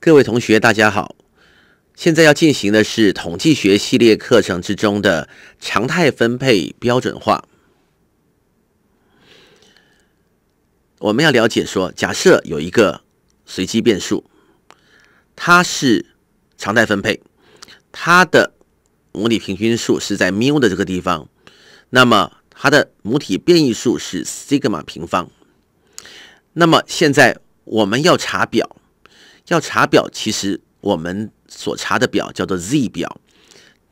各位同学，大家好！现在要进行的是统计学系列课程之中的常态分配标准化。我们要了解说，假设有一个随机变数，它是常态分配，它的母体平均数是在缪的这个地方，那么它的母体变异数是 sigma 平方。那么现在我们要查表。要查表，其实我们所查的表叫做 Z 表，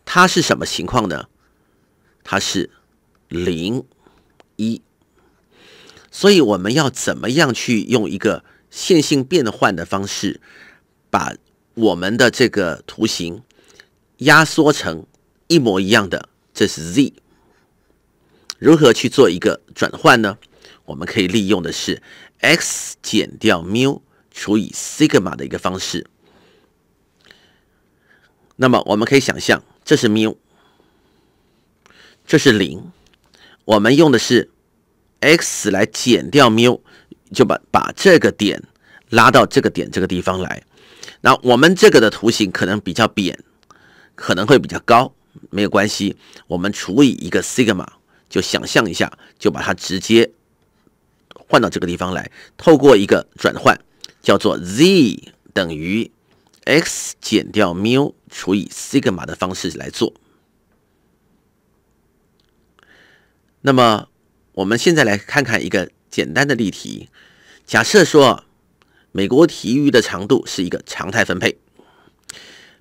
它是什么情况呢？它是零一，所以我们要怎么样去用一个线性变换的方式，把我们的这个图形压缩成一模一样的？这是 Z，如何去做一个转换呢？我们可以利用的是 X 减掉缪。除以西格玛的一个方式，那么我们可以想象，这是缪，这是零，我们用的是 x 来减掉缪，就把把这个点拉到这个点这个地方来。那我们这个的图形可能比较扁，可能会比较高，没有关系，我们除以一个西格玛，就想象一下，就把它直接换到这个地方来，透过一个转换。叫做 Z 等于 X 减掉缪除以西格玛的方式来做。那么我们现在来看看一个简单的例题。假设说美国体育的长度是一个常态分配，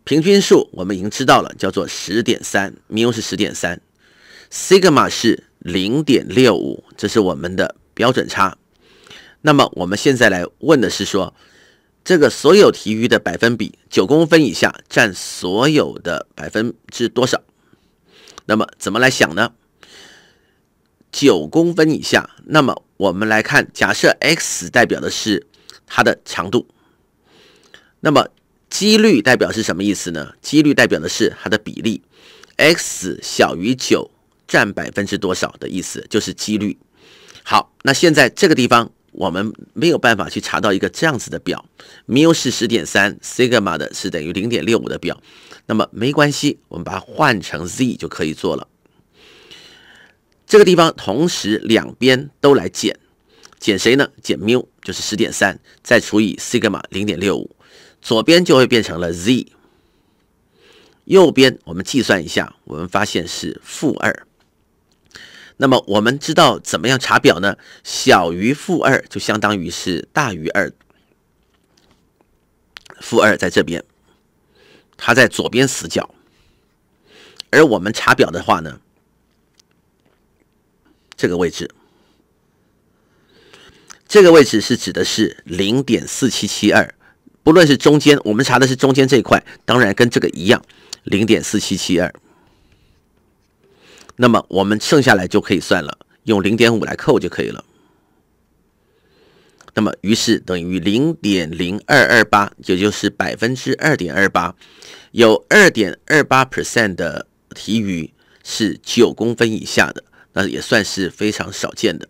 平均数我们已经知道了，叫做十点三，缪是十点三，西格玛是零点六五，这是我们的标准差。那么我们现在来问的是说，这个所有题育的百分比，九公分以下占所有的百分之多少？那么怎么来想呢？九公分以下，那么我们来看，假设 x 代表的是它的长度，那么几率代表是什么意思呢？几率代表的是它的比例，x 小于九占百分之多少的意思就是几率。好，那现在这个地方。我们没有办法去查到一个这样子的表，缪是十点三，西格玛的是等于零点六五的表。那么没关系，我们把它换成 z 就可以做了。这个地方同时两边都来减，减谁呢？减缪就是十点三，再除以西格玛零点六五，左边就会变成了 z，右边我们计算一下，我们发现是负二。那么我们知道怎么样查表呢？小于负二就相当于是大于二，负二在这边，它在左边死角。而我们查表的话呢，这个位置，这个位置是指的是零点四七七二，不论是中间，我们查的是中间这一块，当然跟这个一样，零点四七七二。那么我们剩下来就可以算了，用零点五来扣就可以了。那么于是等于零点零二二八，也就是百分之二点二八，有二点二八 percent 的题余是九公分以下的，那也算是非常少见的。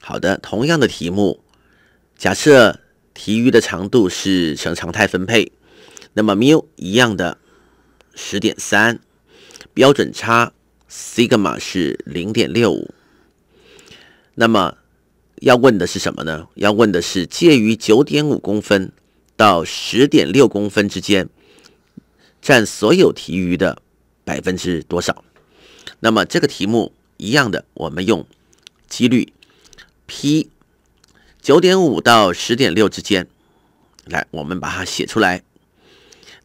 好的，同样的题目，假设题余的长度是呈常态分配，那么 mu 一样的。十点三，标准差西格玛是零点六五。那么要问的是什么呢？要问的是介于九点五公分到十点六公分之间，占所有题余的百分之多少？那么这个题目一样的，我们用几率 p 九点五到十点六之间来，我们把它写出来。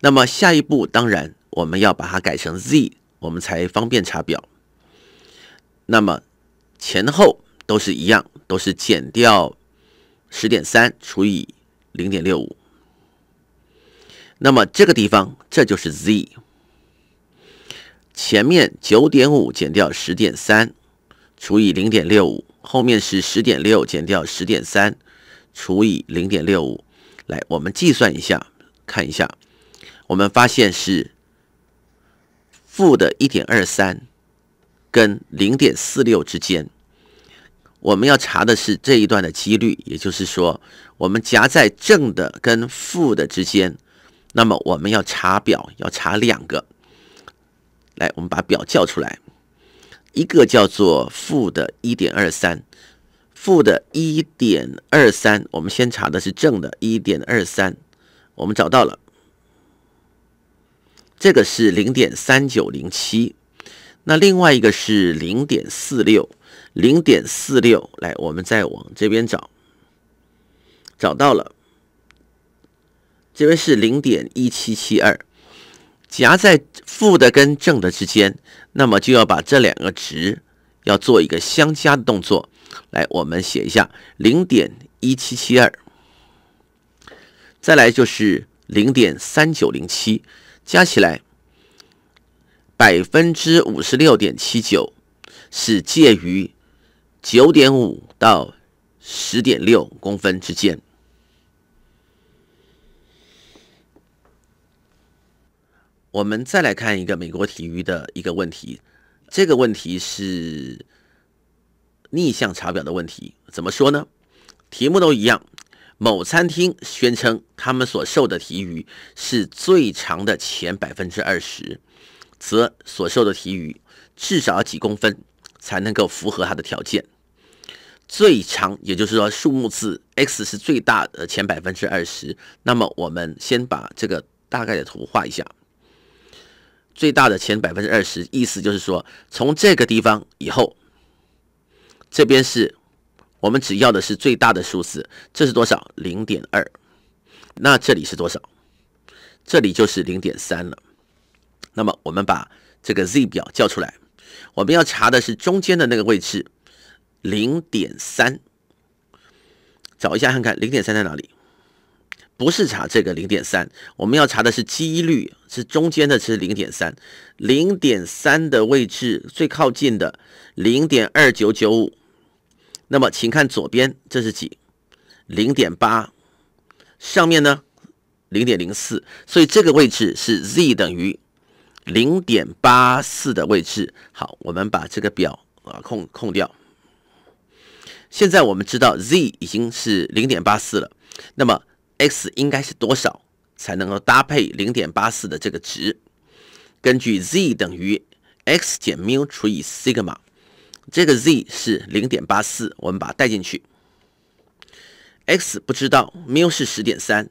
那么下一步当然。我们要把它改成 z，我们才方便查表。那么前后都是一样，都是减掉十点三除以零点六五。那么这个地方这就是 z。前面九点五减掉十点三除以零点六五，后面是十点六减掉十点三除以零点六五。来，我们计算一下，看一下，我们发现是。负的1.23跟0.46之间，我们要查的是这一段的几率，也就是说，我们夹在正的跟负的之间，那么我们要查表，要查两个。来，我们把表叫出来，一个叫做负的1.23，负的1.23，我们先查的是正的1.23，我们找到了。这个是零点三九零七，那另外一个是零点四六，零点四六。来，我们再往这边找，找到了，这边是零点一七七二，夹在负的跟正的之间，那么就要把这两个值要做一个相加的动作。来，我们写一下零点一七七二，再来就是零点三九零七。加起来，百分之五十六点七九是介于九点五到十点六公分之间。我们再来看一个美国体育的一个问题，这个问题是逆向查表的问题。怎么说呢？题目都一样。某餐厅宣称，他们所售的提鱼是最长的前百分之二十，则所售的提鱼至少几公分才能够符合它的条件？最长，也就是说，数目字 x 是最大的前百分之二十。那么，我们先把这个大概的图画一下。最大的前百分之二十，意思就是说，从这个地方以后，这边是。我们只要的是最大的数字，这是多少？零点二。那这里是多少？这里就是零点三了。那么我们把这个 Z 表叫出来，我们要查的是中间的那个位置，零点三。找一下看看，零点三在哪里？不是查这个零点三，我们要查的是几率，是中间的，是零点三。零点三的位置最靠近的零点二九九五。那么，请看左边，这是几？零点八，上面呢？零点零四，所以这个位置是 z 等于零点八四的位置。好，我们把这个表啊空空掉。现在我们知道 z 已经是零点八四了，那么 x 应该是多少才能够搭配零点八四的这个值？根据 z 等于 x 减缪除以 sigma，这个 z 是零点八四，我们把它带进去。x 不知道，缪是十点三，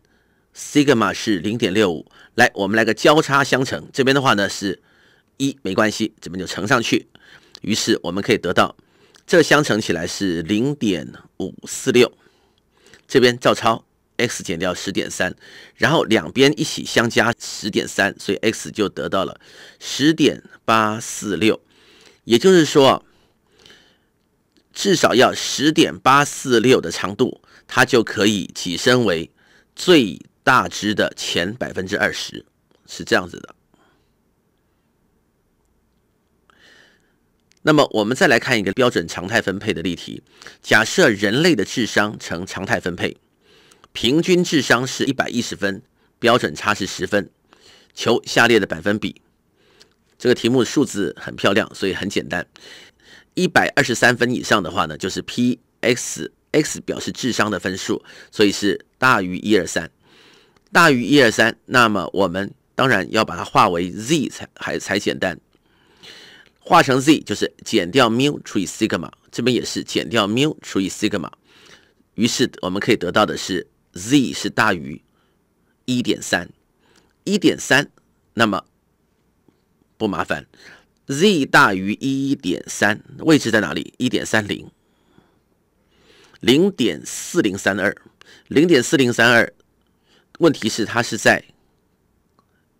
西格玛是零点六五。来，我们来个交叉相乘。这边的话呢是一，没关系，这边就乘上去。于是我们可以得到，这相乘起来是零点五四六。这边照抄，x 减掉十点三，然后两边一起相加十点三，所以 x 就得到了十点八四六。也就是说。至少要十点八四六的长度，它就可以跻身为最大值的前百分之二十，是这样子的。那么，我们再来看一个标准常态分配的例题：假设人类的智商呈常态分配，平均智商是一百一十分，标准差是十分，求下列的百分比。这个题目数字很漂亮，所以很简单。一百二十三分以上的话呢，就是 P X X 表示智商的分数，所以是大于一二三，大于一二三。那么我们当然要把它化为 Z 才还才简单，化成 Z 就是减掉缪除以 sigma，这边也是减掉缪除以 sigma，于是我们可以得到的是 Z 是大于一点三，一点三，那么不麻烦。z 大于一点三，位置在哪里？一点三零，零点四零三二，零点四零三二。问题是它是在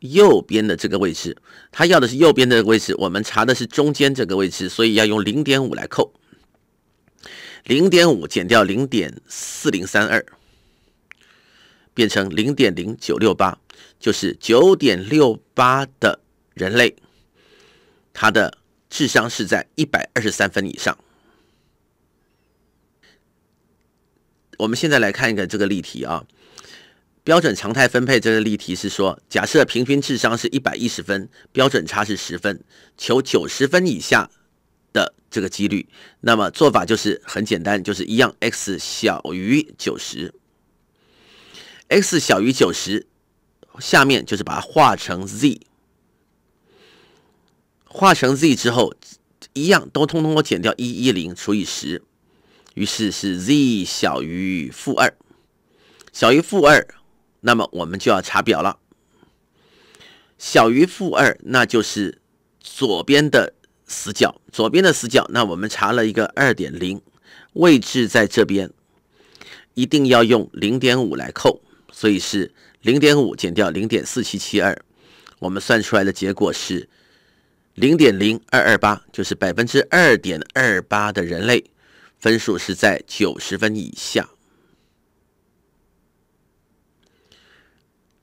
右边的这个位置，它要的是右边的位置，我们查的是中间这个位置，所以要用零点五来扣。零点五减掉零点四零三二，变成零点零九六八，就是九点六八的人类。他的智商是在一百二十三分以上。我们现在来看一个这个例题啊，标准常态分配这个例题是说，假设平均智商是一百一十分，标准差是十分，求九十分以下的这个几率。那么做法就是很简单，就是一样，x 小于九十，x 小于九十，下面就是把它化成 z。化成 z 之后，一样都通通我减掉一一零除以十，于是是 z 小于负二，小于负二，那么我们就要查表了。小于负二，那就是左边的死角，左边的死角，那我们查了一个二点零位置在这边，一定要用零点五来扣，所以是零点五减掉零点四七七二，我们算出来的结果是。零点零二二八就是百分之二点二八的人类分数是在九十分以下。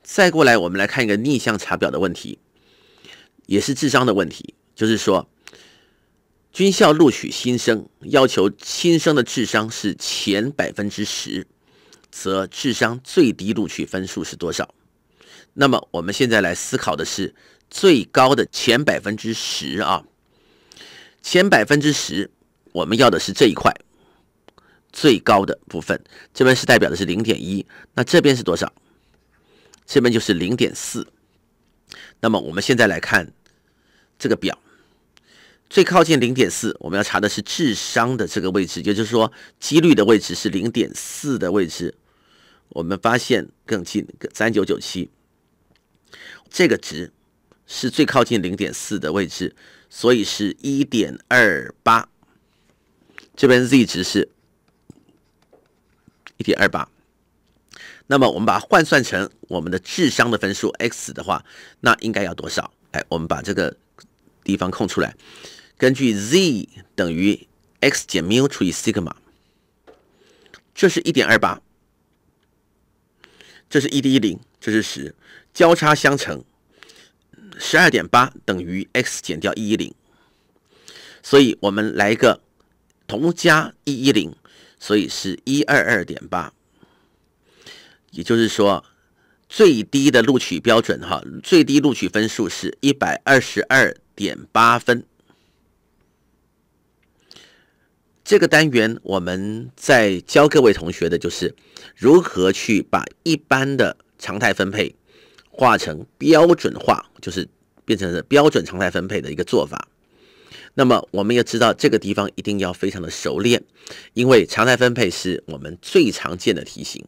再过来，我们来看一个逆向查表的问题，也是智商的问题，就是说，军校录取新生要求新生的智商是前百分之十，则智商最低录取分数是多少？那么我们现在来思考的是。最高的前百分之十啊，前百分之十，我们要的是这一块最高的部分。这边是代表的是零点一，那这边是多少？这边就是零点四。那么我们现在来看这个表，最靠近零点四，我们要查的是智商的这个位置，也就是说几率的位置是零点四的位置。我们发现更近三九九七这个值。是最靠近零点四的位置，所以是一点二八。这边 z 值是一点二八。那么我们把它换算成我们的智商的分数 x 的话，那应该要多少？哎，我们把这个地方空出来。根据 z 等于 x 减缪除以西格玛，这是1.28，这是一点一零，这是十，交叉相乘。十二点八等于 x 减掉一一零，所以我们来一个同加一一零，所以是一二二点八。也就是说，最低的录取标准哈，最低录取分数是一百二十二点八分。这个单元我们在教各位同学的就是如何去把一般的常态分配。化成标准化，就是变成了标准常态分配的一个做法。那么，我们要知道这个地方一定要非常的熟练，因为常态分配是我们最常见的题型。